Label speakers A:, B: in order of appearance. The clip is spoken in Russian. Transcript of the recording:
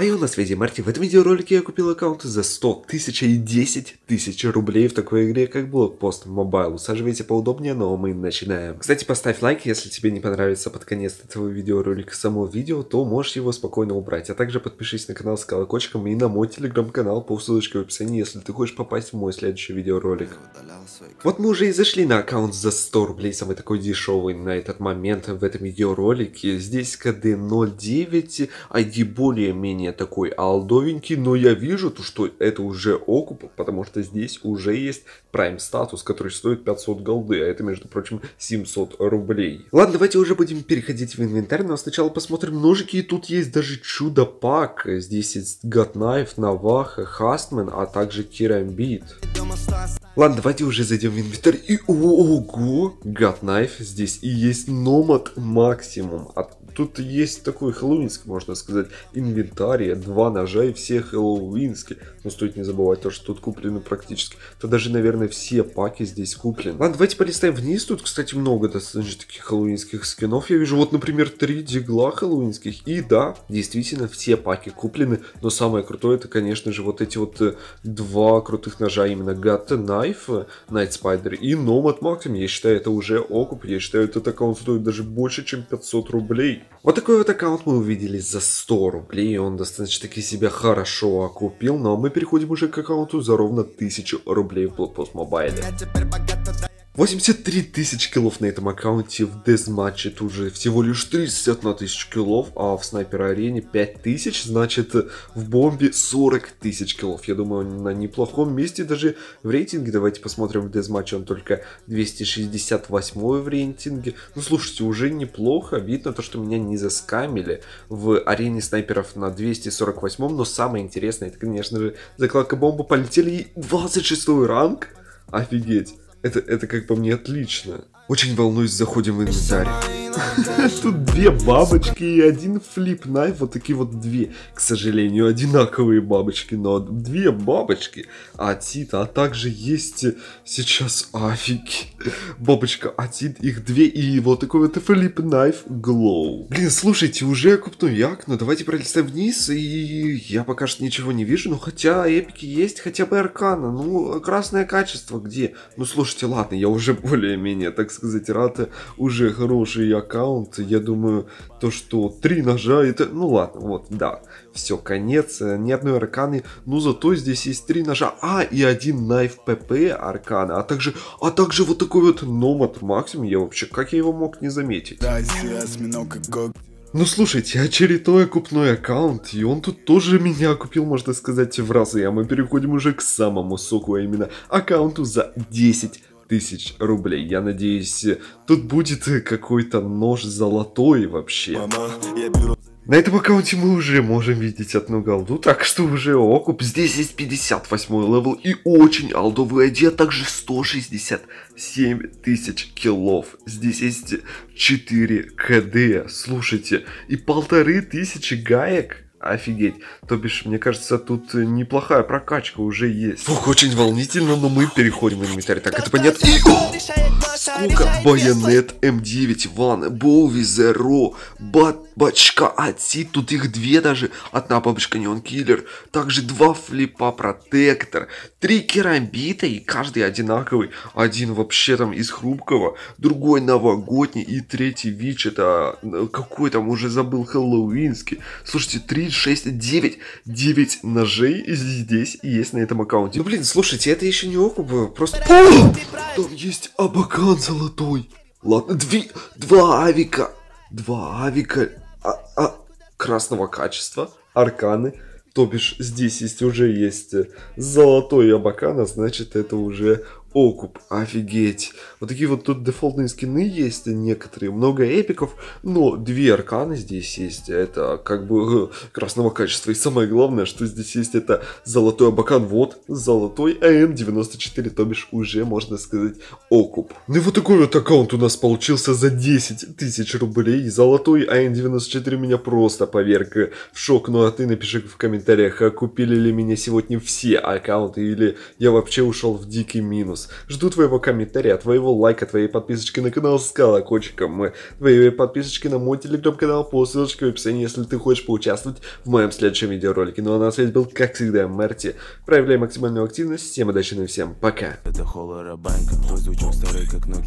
A: Айо, на связи Марти. В этом видеоролике я купил аккаунт за 100 тысяч и 10 тысяч рублей в такой игре, как Блокпост Мобайл. Усаживайте поудобнее, но мы начинаем. Кстати, поставь лайк, если тебе не понравится под конец этого видеоролика само видео, то можешь его спокойно убрать. А также подпишись на канал с колокольчиком и на мой телеграм-канал по ссылочке в описании, если ты хочешь попасть в мой следующий видеоролик. Вот мы уже и зашли на аккаунт за 100 рублей, самый такой дешевый на этот момент в этом видеоролике. Здесь КД 0.9, ID более-менее менее такой алдовенький, но я вижу, что это уже окуп, потому что здесь уже есть прайм статус, который стоит 500 голды, а это, между прочим, 700 рублей. Ладно, давайте уже будем переходить в инвентарь, но сначала посмотрим ножики, и тут есть даже чудо-пак. Здесь есть Гатнайф, Наваха, Хастмен, а также Керамбит. Ладно, давайте уже зайдем в инвентарь, и ого, Гатнайф, здесь и есть Номад Максимум, от Тут есть такой хэллоуинский, можно сказать, инвентарь, два ножа и все хэллоуинские. Но стоит не забывать то, что тут куплены практически, то даже, наверное, все паки здесь куплены. Ладно, давайте полистаем вниз. Тут, кстати, много достаточно таких хэллоуинских скинов. Я вижу вот, например, три дигла хэллоуинских. И да, действительно, все паки куплены. Но самое крутое, это, конечно же, вот эти вот э, два крутых ножа, именно Gata Knife, э, Night Spider и Nom от Максим. Я считаю, это уже окуп. Я считаю, этот аккаунт стоит даже больше, чем 500 рублей. Вот такой вот аккаунт мы увидели за 100 рублей, он достаточно таки себя хорошо окупил, но мы переходим уже к аккаунту за ровно 1000 рублей в Bloodpost Mobile. 83 тысяч киллов на этом аккаунте, в дезматче тут же всего лишь 31 тысяч киллов, а в снайпер-арене 5 тысяч, значит в бомбе 40 тысяч киллов. Я думаю, он на неплохом месте даже в рейтинге. Давайте посмотрим в дезматче, он только 268 в рейтинге. Ну слушайте, уже неплохо, видно то, что меня не заскамили в арене снайперов на 248, но самое интересное, это конечно же закладка бомбы, полетели и 26 ранг, офигеть. Это, это как по мне отлично. Очень волнуюсь, заходим в инвентарь. Тут две бабочки и один флип найф. Вот такие вот две, к сожалению, одинаковые бабочки. Но две бабочки Атит, а также есть сейчас Афики. Бабочка Атит, их две. И вот такой вот флип найф глоу. Блин, слушайте, уже як, но Давайте пролистаем вниз. И я пока что ничего не вижу. Но хотя эпики есть хотя бы аркана. Ну, красное качество где? Ну, слушайте, ладно, я уже более-менее, так сказать, рад. Уже хороший як аккаунт, я думаю, то, что три ножа, это, ну ладно, вот, да, все, конец, э, ни одной арканы, но ну зато здесь есть три ножа, а, и один найф ПП аркана, а также, а также вот такой вот номад максимум, я вообще, как я его мог не заметить? Да Ну слушайте, очередной а окупной аккаунт, и он тут тоже меня купил, можно сказать, в разы, а мы переходим уже к самому соку, а именно аккаунту за 10 тысяч рублей. Я надеюсь, тут будет э, какой-то нож золотой вообще. На этом аккаунте мы уже можем видеть одну голду, так что уже окуп. Здесь есть 58 левел и очень алдовый ID, а также 167 тысяч киллов. Здесь есть 4 кд, слушайте, и полторы тысячи гаек. Офигеть. То бишь, мне кажется, тут неплохая прокачка уже есть. Фух, очень волнительно, но мы переходим в инвентарь. Так, это понятно. Скука, Байонет, М9, Ван, Боуви, Зеро, Бачка, Аси, тут их две даже. Одна бабочка Неон Киллер, также два флипа Протектор, три керамбита и каждый одинаковый. Один вообще там из хрупкого, другой новогодний и третий Вич, это э, какой там уже забыл хэллоуинский. Слушайте, 3, 6, 9, 9 ножей здесь и есть на этом аккаунте. Ну блин, слушайте, это еще не окуп, просто... Там есть абакан вот золотой. Ладно, дви, два авика. Два авика а, а, красного качества. Арканы. То бишь, здесь есть уже есть э, золотой Абакана, значит, это уже окуп, офигеть. Вот такие вот тут дефолтные скины есть некоторые, много эпиков, но две арканы здесь есть, это как бы э, красного качества. И самое главное, что здесь есть, это золотой абакан, вот, золотой АМ-94, то бишь уже, можно сказать, окуп. Ну и вот такой вот аккаунт у нас получился за 10 тысяч рублей, и золотой АМ-94 меня просто поверг в шок, ну а ты напиши в комментариях, а купили ли меня сегодня все аккаунты, или я вообще ушел в дикий минус. Плюс. Жду твоего комментария, твоего лайка, твоей подписочки на канал с колокольчиком, твоей подписочки на мой телеграм-канал по ссылочке в описании, если ты хочешь поучаствовать в моем следующем видеоролике. Ну а на связи был, как всегда, Марти. Проявляй максимальную активность. Всем удачи ну и всем пока. Это холора банька, твой звучок старый как Nokia.